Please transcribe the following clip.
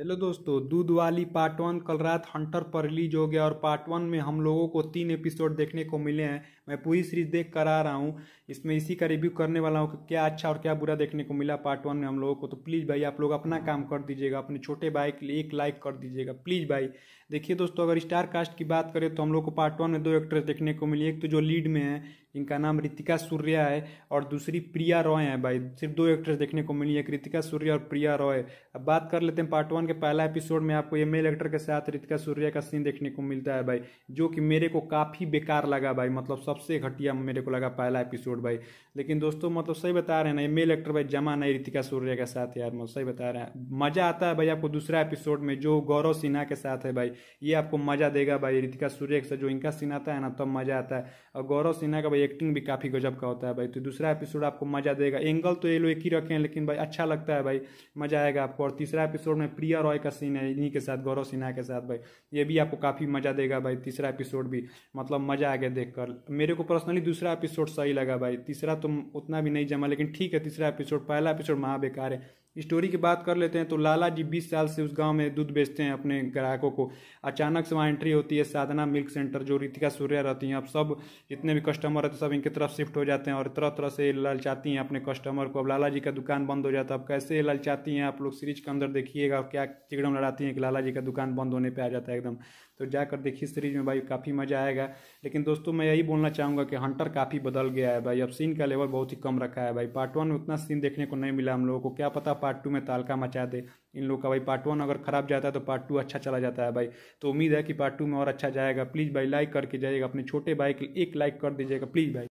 hello दोस्तों दूध वाली पार्ट वन कल रात हंटर पर रिलीज हो गया और पार्ट वन में हम लोगों को तीन एपिसोड देखने को मिले हैं मैं पूरी सीरीज देख कर आ रहा हूँ इसमें इसी का रिव्यू करने वाला हूँ कि क्या अच्छा और क्या बुरा देखने को मिला पार्ट वन में हम लोगों को तो प्लीज़ भाई आप लोग अपना काम कर दीजिएगा अपने छोटे भाई के लिए एक लाइक कर दीजिएगा प्लीज़ भाई देखिए दोस्तों अगर स्टार कास्ट की बात करें तो हम लोग को पार्ट वन में दो एक्ट्रेस देखने को मिली एक तो जो लीड में है जिनका नाम रितिका सूर्या है और दूसरी प्रिया रॉय है भाई सिर्फ दो एक्ट्रेस देखने को मिली है रितिका सूर्या और प्रिया रॉय अब बात कर लेते हैं पार्ट वन के पहला एपिसोड में आपको ये मेल एक्टर के साथ रितिका सूर्या का सीन देखने को मिलता है भाई जो कि मेरे को काफ़ी बेकार लगा भाई मतलब सबसे घटिया मेरे को लगा पहला एपिसोड भाई लेकिन दोस्तों मतलब सही बता रहे हैं ना ये मेल एक्टर भाई जमा नहीं रितिका सूर्या के साथ यार मतलब सही बता रहे हैं मज़ा आता है भाई आपको दूसरा एपिसोड में जो गौरव सिन्हा के साथ है भाई ये आपको मज़ा देगा भाई रितिका सूर्या के साथ जो इनका सीन आता है ना तब मज़ा आता है और गौरव सिन्हा का भाई एक्टिंग भी काफ़ी गजब का होता है भाई तो दूसरा एपिसोड आपको मज़ा देगा एंगल तो ये लोग एक ही रखे हैं लेकिन भाई अच्छा लगता है भाई मज़ा आएगा आपको और तीसरा एपिसोड में प्रिय प्रिया रॉय का सीन है इन्हीं के साथ गौरव सिन्हा के साथ भाई ये भी आपको काफ़ी मज़ा देगा भाई तीसरा एपिसोड भी मतलब मज़ा आ गया देख कर मेरे को पर्सनली दूसरा एपिसोड सही लगा भाई तीसरा तो उतना भी नहीं जमा लेकिन ठीक है तीसरा एपिसोड पहला एपिसोड महा बेकार है स्टोरी की बात कर लेते हैं तो लाला जी बीस साल से उस गांव में दूध बेचते हैं अपने ग्राहकों को अचानक से वहाँ एंट्री होती है साधना मिल्क सेंटर जो रितिका सूर्या रहती हैं अब सब जितने भी कस्टमर रहते सब इनकी तरफ शिफ्ट हो जाते हैं और तरह तरह से ललचाती हैं अपने कस्टमर को अब लाला जी का दुकान बंद हो जाता है अब कैसे ललचाती हैं आप लोग सीरीज के अंदर देखिएगा क्या चिगड़म लड़ाती हैं कि लाला जी का दुकान बंद होने पर आ जाता है एकदम तो जाकर देखिए सीरीज में भाई काफ़ी मज़ा आएगा लेकिन दोस्तों मैं यही बोलना चाहूँगा कि हंटर काफ़ी बदल गया है भाई अब सीन का लेवल बहुत ही कम रखा है भाई पार्ट वन में उतना सीन देखने को नहीं मिला हम लोगों को क्या पता पार्ट टू में तालका मचा दे इन लोग का भाई पार्ट वन अगर खराब जाता है तो पार्ट टू अच्छा चला जाता है भाई तो उम्मीद है कि पार्ट टू में और अच्छा जाएगा प्लीज़ भाई लाइक करके जाइएगा अपने छोटे भाई के एक लाइक कर दीजिएगा प्लीज़ भाई